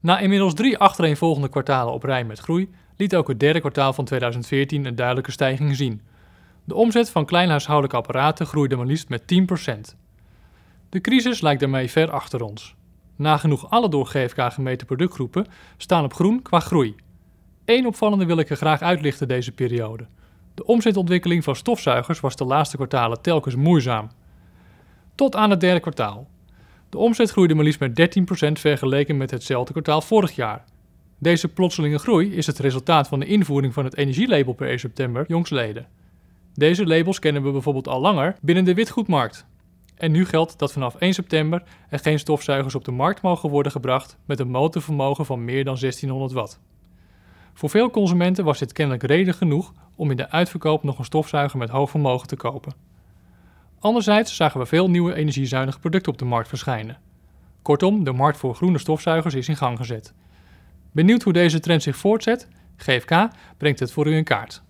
Na inmiddels drie achtereenvolgende kwartalen op rij met groei, liet ook het derde kwartaal van 2014 een duidelijke stijging zien. De omzet van kleinhuishoudelijke apparaten groeide maar liefst met 10%. De crisis lijkt daarmee ver achter ons. Nagenoeg alle door GFK gemeten productgroepen staan op groen qua groei. Eén opvallende wil ik er graag uitlichten deze periode. De omzetontwikkeling van stofzuigers was de laatste kwartalen telkens moeizaam. Tot aan het derde kwartaal, de omzet groeide maar liefst met 13% vergeleken met hetzelfde kwartaal vorig jaar. Deze plotselinge groei is het resultaat van de invoering van het energielabel per 1 september jongsleden. Deze labels kennen we bijvoorbeeld al langer binnen de witgoedmarkt. En nu geldt dat vanaf 1 september er geen stofzuigers op de markt mogen worden gebracht met een motorvermogen van meer dan 1600 watt. Voor veel consumenten was dit kennelijk reden genoeg om in de uitverkoop nog een stofzuiger met hoog vermogen te kopen. Anderzijds zagen we veel nieuwe energiezuinige producten op de markt verschijnen. Kortom, de markt voor groene stofzuigers is in gang gezet. Benieuwd hoe deze trend zich voortzet? GFK brengt het voor u in kaart.